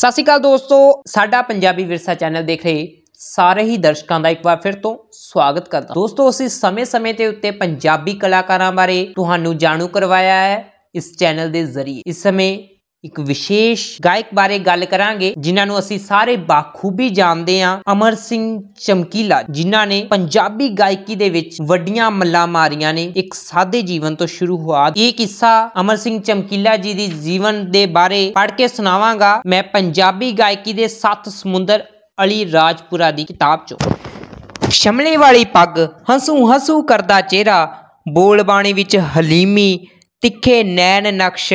ਸਤਿ ਸ਼੍ਰੀ ਅਕਾਲ ਦੋਸਤੋ ਸਾਡਾ ਪੰਜਾਬੀ ਵਿਰਸਾ ਚੈਨਲ ਦੇਖ ਰਹੇ ਸਾਰੇ ਹੀ ਦਰਸ਼ਕਾਂ ਦਾ ਇੱਕ ਵਾਰ ਫਿਰ ਤੋਂ ਸਵਾਗਤ ਕਰਦਾ ਦੋਸਤੋ ਅਸੀਂ ਸਮੇਂ-ਸਮੇਂ ਤੇ ਉੱਤੇ ਪੰਜਾਬੀ ਕਲਾਕਾਰਾਂ ਬਾਰੇ ਤੁਹਾਨੂੰ ਜਾਣੂ ਕਰਵਾਇਆ ਹੈ ਇਸ ਚੈਨਲ ਦੇ ਜ਼ਰੀਏ ਇਸ ਸਮੇਂ ਇੱਕ ਵਿਸ਼ੇਸ਼ ਗਾਇਕ ਬਾਰੇ ਗੱਲ ਕਰਾਂਗੇ ਜਿਨ੍ਹਾਂ ਨੂੰ ਅਸੀਂ ਸਾਰੇ ਬਾਖੂਬੀ ਜਾਣਦੇ ਹਾਂ ਅਮਰ ਸਿੰਘ ਚਮਕੀਲਾ ਜਿਨ੍ਹਾਂ ਨੇ ਪੰਜਾਬੀ ਗਾਇਕੀ ਦੇ ਵਿੱਚ ਵੱਡੀਆਂ ਮੱਲਾਂ ਮਾਰੀਆਂ ਨੇ ਇੱਕ ਸਾਦੇ ਜੀਵਨ ਤੋਂ ਸ਼ੁਰੂ ਹੋਆ ਇਹ ਕਿੱਸਾ ਅਮਰ ਸਿੰਘ ਚਮਕੀਲਾ ਜੀ ਦੀ ਜੀਵਨ ਦੇ ਬਾਰੇ ਪੜ੍ਹ ਕੇ ਸੁਣਾਵਾਂਗਾ ਮੈਂ ਪੰਜਾਬੀ ਗਾਇਕੀ ਦੇ ਸੱਤ ਸਮੁੰਦਰ ਅਲੀ ਰਾਜਪੁਰਾ ਦੀ ਕਿਤਾਬ ਚੋਂ ਸ਼ਮਲੇ ਵਾਲੀ ਪੱਗ ਹੰਸੂ ਹੰਸੂ ਕਰਦਾ ਚਿਹਰਾ ਬੋਲ ਬਾਣੀ ਵਿੱਚ ਹਲੀਮੀ ਤਿੱਖੇ ਨੈਣ ਨਕਸ਼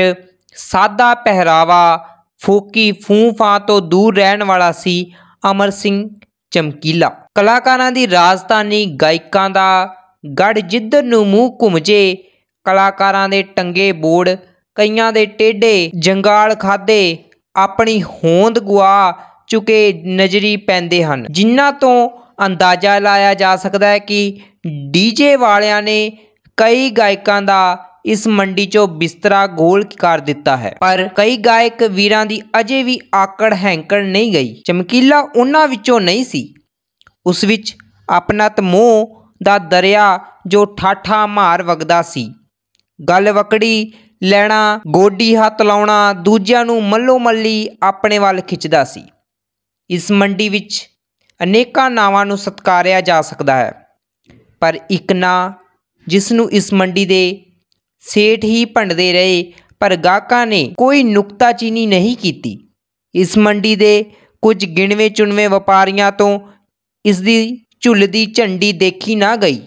ਸਾਦਾ ਪਹਿਰਾਵਾ ਫੋਕੀ ਫੂਫਾਂ ਤੋਂ ਦੂਰ ਰਹਿਣ ਵਾਲਾ ਸੀ ਅਮਰ ਸਿੰਘ ਚਮਕੀਲਾ ਕਲਾਕਾਰਾਂ ਦੀ ਰਾਜਧਾਨੀ ਗਾਇਕਾਂ ਦਾ ਗੜ ਜਿੱਧਰ ਨੂੰ ਮੂੰਹ ਘੁੰਮਜੇ ਕਲਾਕਾਰਾਂ ਦੇ ਟੰਗੇ ਬੋੜ ਕਈਆਂ ਦੇ ਟੇਡੇ ਜੰਗਾਲ ਖਾਦੇ ਆਪਣੀ ਹੋਂਦ ਗੁਆ ਚੁਕੇ ਨਜ਼ਰੀ ਪੈਂਦੇ ਹਨ ਜਿਨ੍ਹਾਂ ਤੋਂ ਅੰਦਾਜ਼ਾ ਲਾਇਆ ਜਾ ਸਕਦਾ ਹੈ ਕਿ ਡੀਜੇ ਵਾਲਿਆਂ ਨੇ ਕਈ ਗਾਇਕਾਂ ਦਾ ਇਸ ਮੰਡੀ 'ਚੋਂ ਬਿਸਤਰਾ ਗੋਲ ਕਰ ਦਿੱਤਾ ਹੈ ਪਰ ਕਈ ਗਾਇਕ ਵੀਰਾਂ ਦੀ ਅਜੇ ਵੀ ਆਕੜ ਹੈਂਕੜ ਨਹੀਂ ਗਈ ਚਮਕੀਲਾ ਉਹਨਾਂ ਵਿੱਚੋਂ ਨਹੀਂ ਸੀ ਉਸ ਵਿੱਚ ਆਪਣਾ ਮੋਹ ਦਾ ਦਰਿਆ ਜੋ ਠਾਠਾ ਮਾਰ ਵਗਦਾ ਸੀ ਗੱਲ ਵਕੜੀ ਲੈਣਾ ਗੋਡੀ ਹੱਥ ਲਾਉਣਾ ਦੂਜਿਆਂ ਨੂੰ ਮੱਲੋ ਮੱਲੀ ਆਪਣੇ ਵੱਲ ਖਿੱਚਦਾ ਸੀ ਇਸ ਮੰਡੀ ਵਿੱਚ ਅਨੇਕਾਂ ਨਾਵਾਂ ਨੂੰ ਸਤਕਾਰਿਆ ਜਾ ਸਕਦਾ ਹੈ ਪਰ ਇੱਕ ਨਾਂ ਜਿਸ ਨੂੰ ਇਸ ਮੰਡੀ ਦੇ ਸੇਠ ਹੀ ਭੰਡਦੇ ਰਹੇ ਪਰ ਗਾਕਾਂ ਨੇ ਕੋਈ ਨੁਕਤਾਚੀਨੀ ਨਹੀਂ ਕੀਤੀ ਇਸ ਮੰਡੀ ਦੇ ਕੁਝ ਗਿਣਵੇਂ ਚੁਣਵੇਂ ਵਪਾਰੀਆਂ ਤੋਂ ਇਸ ਦੀ ਝੁੱਲਦੀ ਝੰਡੀ ਦੇਖੀ ਨਾ ਗਈ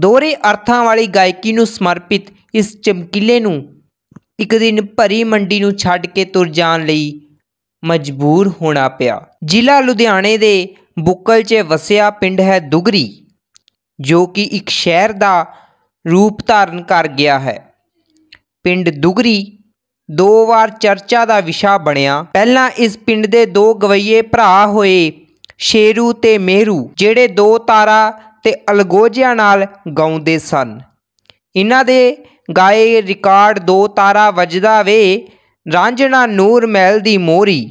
ਦੋਹਰੇ ਅਰਥਾਂ ਵਾਲੀ ਗਾਇਕੀ ਨੂੰ ਸਮਰਪਿਤ ਇਸ ਚਮਕੀਲੇ ਨੂੰ ਇੱਕ ਦਿਨ ਭਰੀ ਮੰਡੀ ਨੂੰ ਛੱਡ ਕੇ ਤੁਰ ਜਾਣ ਲਈ ਮਜਬੂਰ ਹੋਣਾ ਪਿਆ ਜ਼ਿਲ੍ਹਾ ਲੁਧਿਆਣੇ ਦੇ ਬੁੱਕਲ 'ਚ ਵਸਿਆ ਪਿੰਡ ਹੈ ਦੁਗਰੀ ਜੋ ਕਿ ਇੱਕ ਸ਼ਹਿਰ ਦਾ ਰੂਪ ਧਾਰਨ ਕਰ ਗਿਆ ਹੈ ਪਿੰਡ ਦੁਗਰੀ ਦੋ ਵਾਰ ਚਰਚਾ ਦਾ ਵਿਸ਼ਾ ਬਣਿਆ ਪਹਿਲਾਂ ਇਸ ਪਿੰਡ ਦੇ ਦੋ ਗਵਈਏ ਭਰਾ ਹੋਏ ਸ਼ੇਰੂ ਤੇ ਮਹਿਰੂ ਜਿਹੜੇ ਦੋ ਤਾਰਾ ਤੇ ਅਲਗੋਜਿਆਂ ਨਾਲ ਗਾਉਂਦੇ ਸਨ ਇਹਨਾਂ ਦੇ ਗਾਏ ਰਿਕਾਰਡ ਦੋ ਤਾਰਾ ਵੱਜਦਾ ਵੇ ਰਾਂਝਣਾ ਨੂਰ ਮਹਿਲ ਦੀ ਮੋਰੀ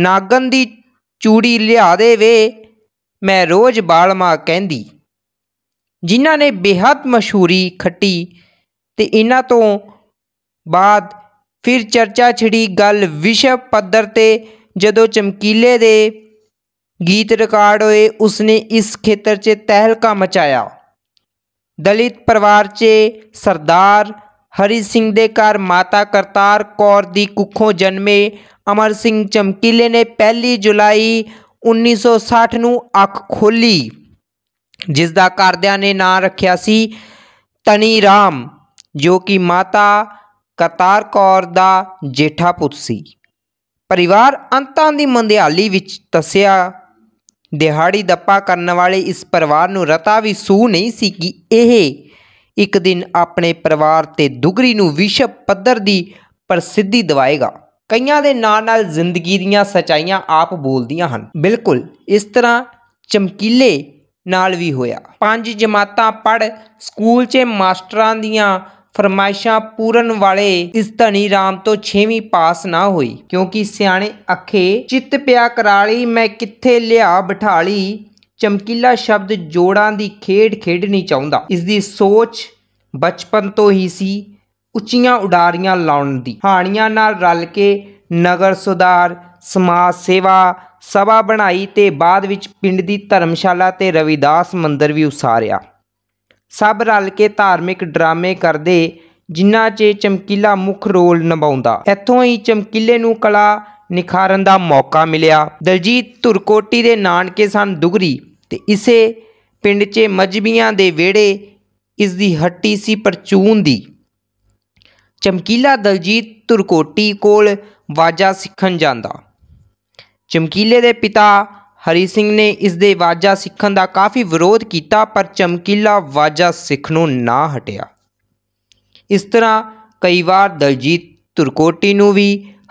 ਨਾਗਨ ਦੀ ਚੂੜੀ ਲਿਆ ਦੇ ਵੇ ਮੈਂ ਰੋਜ਼ ਬਾਲਮਾ ਕਹਿੰਦੀ ਜਿਨ੍ਹਾਂ ਨੇ ਬੇहद ਮਸ਼ਹੂਰੀ ਖੱਟੀ ਤੇ ਇਹਨਾਂ ਤੋਂ ਬਾਅਦ ਫਿਰ ਚਰਚਾ ਛਿੜੀ ਗੱਲ ਵਿਸ਼ਵ ਪੱਧਰ ਤੇ ਜਦੋਂ ਚਮਕੀਲੇ ਦੇ ਗੀਤ ਰਿਕਾਰਡ ਹੋਏ ਉਸਨੇ ਇਸ ਖੇਤਰ 'ਚ ਤਹਿਲਕਾ ਮਚਾਇਆ ਦਲਿਤ ਪਰਿਵਾਰ 'ਚ ਸਰਦਾਰ ਹਰੀ ਸਿੰਘ ਦੇ ਘਰ ਮਾਤਾ ਕਰਤਾਰ ਕੌਰ ਦੀ ਕੁੱਖੋਂ ਜਨਮੇ ਅਮਰ ਸਿੰਘ ਚਮਕੀਲੇ ਨੇ 1 ਜੁਲਾਈ 1960 ਨੂੰ ਅੱਖ ਖੋਲੀ ਜਿਸ ਦਾ ਕਰਦਿਆਂ ਨੇ ਨਾਂ ਰੱਖਿਆ ਸੀ ਤਣੀ ਰਾਮ ਜੋ ਕਿ ਮਾਤਾ ਕਤਾਰ ਕੌਰ ਦਾ ਜੇਠਾ ਪੁੱਤ ਸੀ ਪਰਿਵਾਰ ਅੰਤਾਂ ਦੀ ਮੰਦਿਆਲੀ ਵਿੱਚ ਤਸਿਆ ਦਿਹਾੜੀ ਦੱਪਾ ਕਰਨ ਵਾਲੇ ਇਸ ਪਰਿਵਾਰ ਨੂੰ ਰਤਾ ਵੀ ਸੂ ਨਹੀਂ ਸੀ ਕਿ ਇਹ ਇੱਕ ਦਿਨ ਆਪਣੇ ਪਰਿਵਾਰ ਤੇ ਦੁਗਰੀ ਨੂੰ ਵਿਸ਼ਵ ਪੱਧਰ ਦੀ ਪ੍ਰਸਿੱਧੀ ਦਿਵਾਏਗਾ ਕਈਆਂ ਦੇ ਨਾਂ ਨਾਲ ਜ਼ਿੰਦਗੀ ਦੀਆਂ ਸਚਾਈਆਂ ਆਪ ਬੋਲਦੀਆਂ ਹਨ ਬਿਲਕੁਲ ਇਸ ਤਰ੍ਹਾਂ ਚਮਕੀਲੇ ਨਾਲ ਵੀ ਹੋਇਆ ਪੰਜ ਜਮਾਤਾਂ ਪੜ ਸਕੂਲ 'ਚ ਮਾਸਟਰਾਂ ਦੀਆਂ ਫਰਮਾਇਸ਼ਾਂ ਪੂਰਨ ਵਾਲੇ ਇਸ ਧਨੀ ਰਾਮ ਤੋਂ 6ਵੀਂ ਪਾਸ ਨਾ ਹੋਈ ਕਿਉਂਕਿ ਸਿਆਣੇ ਅੱਖੇ ਚਿੱਤ ਪਿਆ ਕਰਾਲੀ ਮੈਂ ਕਿੱਥੇ ਲਿਆ ਬਿਠਾਲੀ ਚਮਕੀਲਾ ਸ਼ਬਦ ਜੋੜਾਂ ਦੀ ਖੇਡ ਖੇਡਣੀ ਚਾਹੁੰਦਾ ਇਸ ਦੀ ਸੋਚ ਬਚਪਨ ਤੋਂ ਹੀ ਸੀ ਉੱਚੀਆਂ ਉਡਾਰੀਆਂ ਲਾਉਣ ਦੀ ਹਾਣੀਆਂ ਨਾਲ ਰਲ ਕੇ ਨਗਰ ਸੁਧਾਰ ਸਮਾਜ ਸੇਵਾ ਸਭਾ ਬਣਾਈ ਤੇ ਬਾਅਦ ਵਿੱਚ ਪਿੰਡ ਦੀ ਧਰਮਸ਼ਾਲਾ ਤੇ ਰਵਿਦਾਸ ਮੰਦਿਰ ਵੀ ਉਸਾਰਿਆ ਸਭ ਰਲ ਕੇ ਧਾਰਮਿਕ ਡਰਾਮੇ ਕਰਦੇ ਜਿਨ੍ਹਾਂ 'ਚ ਚਮਕੀਲਾ ਮੁੱਖ ਰੋਲ ਨਿਭਾਉਂਦਾ ਇੱਥੋਂ ਹੀ ਚਮਕੀਲੇ ਨੂੰ ਕਲਾ ਨਿਖਾਰਨ ਦਾ ਮੌਕਾ ਮਿਲਿਆ ਦਲਜੀਤ ਧੁਰਕੋਟੀ ਦੇ ਨਾਨਕੇ ਸਨ ਦੁਗਰੀ ਤੇ ਇਸੇ ਪਿੰਡ 'ਚ ਮਜਬੀਆਂ ਦੇ ਵਿਹੜੇ ਇਸ ਦੀ ਹੱਟੀ ਸੀ ਪਰਚੂਨ ਦੀ ਚਮਕੀਲਾ ਦਲਜੀਤ ਧੁਰਕੋਟੀ ਕੋਲ ਵਾਜਾ ਸਿੱਖਣ ਜਾਂਦਾ ਚਮਕੀਲੇ ਦੇ ਪਿਤਾ ਹਰੀ ਸਿੰਘ ਨੇ ਇਸ ਦੇ ਵਾਜਾ ਸਿੱਖਣ ਦਾ ਕਾਫੀ ਵਿਰੋਧ ਕੀਤਾ ਪਰ ਚਮਕੀਲਾ ਵਾਜਾ ਸਿੱਖਣੋਂ ਨਾ ਹਟਿਆ ਇਸ ਤਰ੍ਹਾਂ ਕਈ ਵਾਰ ਦਲਜੀਤ ਤੁਰਕੋਟੀ ਨੂੰ ਵੀ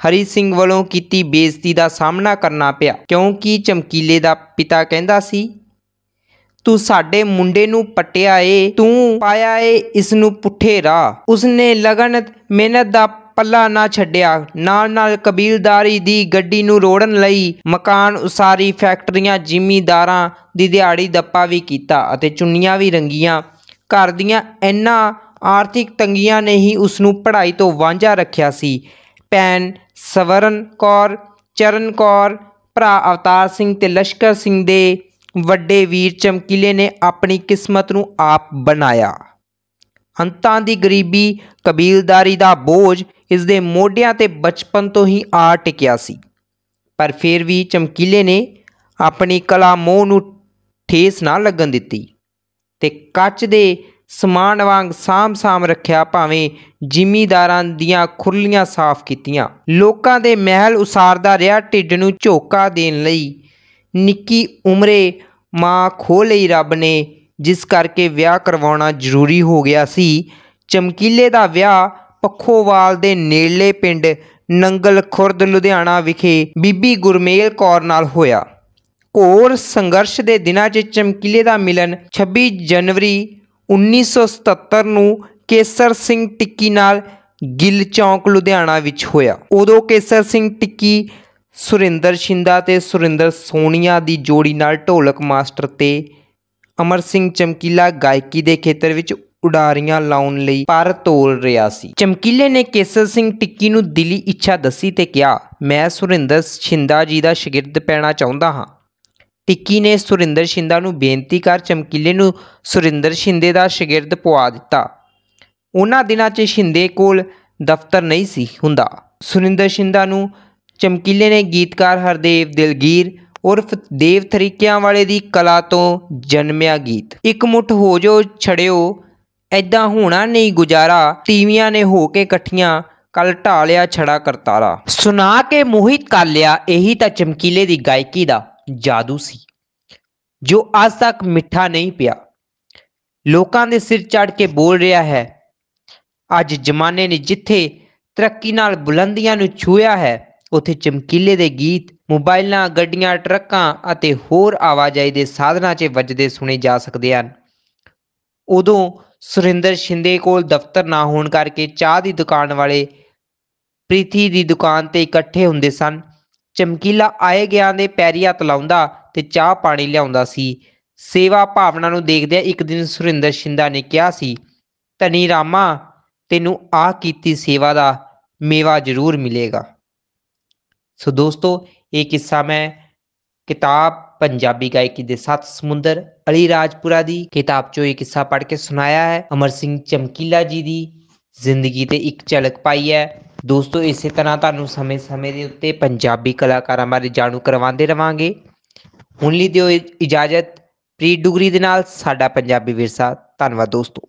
ਹਰੀ ਸਿੰਘ ਵੱਲੋਂ ਕੀਤੀ ਬੇਇੱਜ਼ਤੀ ਦਾ ਸਾਹਮਣਾ ਕਰਨਾ ਪਿਆ ਕਿਉਂਕਿ ਚਮਕੀਲੇ ਦਾ ਪਿਤਾ ਕਹਿੰਦਾ ਸੀ ਤੂੰ ਸਾਡੇ ਮੁੰਡੇ ਨੂੰ ਪਟਿਆ ਏ ਤੂੰ ਪਾਇਆ ਏ ਇਸ ਨੂੰ ਪੁੱਠੇ ਰਾ ਉਸਨੇ ਲਗਨ ਮਿਹਨਤ ਦਾ ਪੱਲਾ ਨਾ ਛੱਡਿਆ ਨਾਲ ਨਾਲ ਕਬੀਲਦਾਰੀ ਦੀ ਗੱਡੀ ਨੂੰ ਰੋੜਨ ਲਈ ਮਕਾਨ ਉਸਾਰੀ ਫੈਕਟਰੀਆਂ ਜ਼ਿਮੀਂਦਾਰਾਂ ਦੀ ਦਿਹਾੜੀ ਦੱਪਾ ਵੀ ਕੀਤਾ ਅਤੇ ਚੁੰਨੀਆਂ ਵੀ ਰੰਗੀਆਂ ਘਰ ਦੀਆਂ ਇੰਨਾ ਆਰਥਿਕ ਤੰਗੀਆਂ ਨੇ ਹੀ ਉਸ ਨੂੰ ਪੜ੍ਹਾਈ ਤੋਂ ਵਾਂਝਾ ਰੱਖਿਆ ਸੀ ਪੈਨ ਸਵਰਨ ਕੌਰ ਚਰਨ ਕੌਰ ਭਰਾ ਅਵਤਾਰ ਸਿੰਘ ਤੇ ਲਸ਼ਕਰ ਸਿੰਘ ਦੇ ਵੱਡੇ ਵੀਰ ਚਮਕੀਲੇ ਨੇ ਆਪਣੀ ਕਿਸਮਤ ਨੂੰ ਆਪ ਬਣਾਇਆ ਅੰਤਾਂ ਦੀ ਗਰੀਬੀ ਕਬੀਲਦਾਰੀ ਦਾ ਬੋਝ ਇਸ ਦੇ ਮੋਢਿਆਂ ਤੇ ਬਚਪਨ ਤੋਂ ਹੀ ਆ ਟਿਕਿਆ ਸੀ ਪਰ ਫਿਰ ਵੀ ਚਮਕੀਲੇ ਨੇ ਆਪਣੀ ਕਲਾ ਮੋਹ ਨੂੰ ਠੇਸ ਨਾ ਲੱਗਣ ਦਿੱਤੀ ਤੇ ਕੱਚ ਦੇ ਸਮਾਨ ਵਾਂਗ ਸਾਮ-ਸਾਮ ਰੱਖਿਆ ਭਾਵੇਂ ਜ਼ਿਮੀਦਾਰਾਂ ਦੀਆਂ ਖੁਰਲੀਆਂ ਸਾਫ਼ ਕੀਤੀਆਂ ਲੋਕਾਂ ਦੇ ਮਹਿਲ ਉਸਾਰਦਾ ਰਿਹਾ ਢਿੱਡ ਨੂੰ ਝੋਕਾ ਦੇਣ ਲਈ ਨਿੱਕੀ ਉਮਰੇ ਮਾਂ ਖੋ ਲਈ ਰੱਬ ਨੇ ਜਿਸ ਕਰਕੇ ਵਿਆਹ ਕਰਵਾਉਣਾ ਜ਼ਰੂਰੀ ਹੋ ਗਿਆ ਸੀ ਚਮਕੀਲੇ ਦਾ ਵਿਆਹ ਪੱਖੋਵਾਲ ਦੇ ਨੇੜਲੇ ਪਿੰਡ ਨੰਗਲ ਖੁਰਦ ਲੁਧਿਆਣਾ ਵਿਖੇ ਬੀਬੀ ਗੁਰਮੇਲ ਕੌਰ ਨਾਲ ਹੋਇਆ ਕੋਰ ਸੰਘਰਸ਼ ਦੇ ਦਿਨਾਂ 'ਚ ਚਮਕੀਲੇ ਦਾ ਮਿਲਨ 26 ਜਨਵਰੀ 1977 ਨੂੰ ਕੇਸਰ ਸਿੰਘ ਟਿੱਕੀ ਨਾਲ ਗਿੱਲ ਚੌਂਕ ਲੁਧਿਆਣਾ ਵਿੱਚ ਹੋਇਆ ਉਦੋਂ ਕੇਸਰ ਸਿੰਘ ਟਿੱਕੀ ਸੁਰਿੰਦਰ ਸ਼ਿੰਦਾ ਤੇ ਸੁਰਿੰਦਰ ਸੋਨੀਆ ਦੀ ਜੋੜੀ ਨਾਲ ਢੋਲਕ ਮਾਸਟਰ ਤੇ ਅਮਰ ਸਿੰਘ ਚਮਕੀਲਾ ਗਾਇਕੀ ਦੇ ਖੇਤਰ ਵਿੱਚ ਉਡਾਰੀਆਂ ਲਾਉਣ ਲਈ ਪਰ ਤੋਲ ਰਿਹਾ ਸੀ ਚਮਕੀਲੇ ਨੇ ਕੇਸਰ ਸਿੰਘ ਟਿੱਕੀ ਨੂੰ ਦਿਲੀ ਇੱਛਾ ਦੱਸੀ ਤੇ ਕਿਹਾ ਮੈਂ ਸੁਰਿੰਦਰ ਸ਼ਿੰਦਾ ਜੀ ਦਾ ਸ਼ਗਿਰਦ ਪੈਣਾ ਚਾਹੁੰਦਾ ਹਾਂ ਟਿੱਕੀ ਨੇ ਸੁਰਿੰਦਰ ਸ਼ਿੰਦਾ ਨੂੰ ਬੇਨਤੀ ਕਰ ਚਮਕੀਲੇ ਨੂੰ ਸੁਰਿੰਦਰ ਸ਼ਿੰਦੇ ਦਾ ਸ਼ਗਿਰਦ ਪਵਾ ਦਿੱਤਾ ਉਹਨਾਂ ਦਿਨਾਂ 'ਚ ਸ਼ਿੰਦੇ ਕੋਲ ਦਫ਼ਤਰ ਨਹੀਂ ਸੀ ਹੁੰਦਾ ਸੁਰਿੰਦਰ ਸ਼ਿੰਦਾ ਨੂੰ ਚਮਕੀਲੇ ਨੇ ਗੀਤਕਾਰ ਹਰਦੇਵ ਦਿਲਗੀਰ ਉਰਫ ਦੇਵ ਤਰੀਕਿਆਂ ਵਾਲੇ ਦੀ ਕਲਾ ਤੋਂ ਜਨਮਿਆ ਗੀਤ ਇੱਕ ਮੁੱਠ ਹੋ ਜੋ ਛੜਿਓ ਐਦਾਂ ਹੋਣਾ ਨਹੀਂ ਗੁਜ਼ਾਰਾ ਤੀਵੀਆਂ ਨੇ ਹੋ ਕੇ ਇਕੱਠੀਆਂ ਕਲ ਲਿਆ ਛੜਾ ਕਰਤਾਰਾ ਸੁਣਾ ਕੇ ਮੋਹਿਤ ਕਰ ਲਿਆ ਇਹੀ ਤਾਂ ਚਮਕੀਲੇ ਦੀ ਗਾਇਕੀ ਦਾ ਜਾਦੂ ਸੀ ਜੋ ਅੱਜ ਤੱਕ ਮਿੱਠਾ ਨਹੀਂ ਪਿਆ ਲੋਕਾਂ ਦੇ ਸਿਰ ਚੜ ਕੇ ਬੋਲ ਰਿਹਾ ਹੈ ਅੱਜ ਜਮਾਨੇ ਨੇ ਜਿੱਥੇ ਤਰੱਕੀ ਨਾਲ ਬੁਲੰਦੀਆਂ ਨੂੰ ਛੂਇਆ ਹੈ ਉਥੇ ਚਮਕੀਲੇ ਦੇ ਗੀਤ ਮੋਬਾਈਲਾਂ ਗੱਡੀਆਂ ਟਰੱਕਾਂ ਅਤੇ ਹੋਰ ਆਵਾਜਾਈ ਦੇ ਸਾਧਨਾਂ 'ਚ ਵੱਜਦੇ ਸੁਣੇ ਜਾ ਸਕਦੇ ਹਨ ਉਦੋਂ ਸੁਰਿੰਦਰ ਸ਼ਿੰਦੇ ਕੋਲ ਦਫ਼ਤਰ ਨਾ ਹੋਣ ਕਰਕੇ ਚਾਹ ਦੀ ਦੁਕਾਨ ਵਾਲੇ ਪ੍ਰੀਤੀ ਦੀ ਦੁਕਾਨ ਤੇ ਇਕੱਠੇ ਹੁੰਦੇ ਸਨ ਚਮਕੀਲਾ ਆਏ ਗਿਆ ਦੇ ਪੈਰੀ ਹੱਥ ਲਾਉਂਦਾ ਤੇ ਚਾਹ ਪਾਣੀ ਲਿਆਉਂਦਾ ਸੀ ਸੇਵਾ ਭਾਵਨਾ ਨੂੰ ਦੇਖਦਿਆਂ ਇੱਕ ਦਿਨ ਸੁਰਿੰਦਰ ਸ਼ਿੰਦਾ ਨੇ ਕਿਹਾ ਸੀ ਧਨੀ ਰਾਮਾ ਤੈਨੂੰ ਆ ਕੀਤੀ ਸੇਵਾ ਦਾ ਮੇਵਾ ਜ਼ਰੂਰ ਮਿਲੇਗਾ ਸੋ ਦੋਸਤੋ ਇਹ ਕਿੱਸਾ ਮੈਂ ਕਿਤਾਬ ਪੰਜਾਬੀ ਗਾਇਕੀ ਦੇ ਸੱਤ ਸਮੁੰਦਰ ਅਲੀ ਰਾਜਪੁਰਾ ਦੀ ਕਿਤਾਬ ਚੋਂ ਇਹ ਕਿੱਸਾ ਪੜ੍ਹ ਕੇ ਸੁਣਾਇਆ ਹੈ ਅਮਰ ਸਿੰਘ ਚਮਕੀਲਾ ਜੀ ਦੀ ਜ਼ਿੰਦਗੀ ਤੇ ਇੱਕ ਝਲਕ ਪਾਈ ਹੈ ਦੋਸਤੋ ਇਸੇ ਤਰ੍ਹਾਂ ਤੁਹਾਨੂੰ ਸਮੇਂ-ਸਮੇਂ ਦੇ ਉੱਤੇ ਪੰਜਾਬੀ ਕਲਾਕਾਰਾਂ ਬਾਰੇ ਜਾਣੂ ਕਰਵਾਉਂਦੇ ਰਵਾਂਗੇ ਹੁਣ ਲਈ ਦਿਓ ਇਜਾਜ਼ਤ ਪ੍ਰੀ ਡੁਗਰੀ ਦੇ ਨਾਲ ਸਾਡਾ ਪੰਜਾਬੀ ਵਿਰਸਾ ਧੰਨਵਾਦ ਦੋਸਤੋ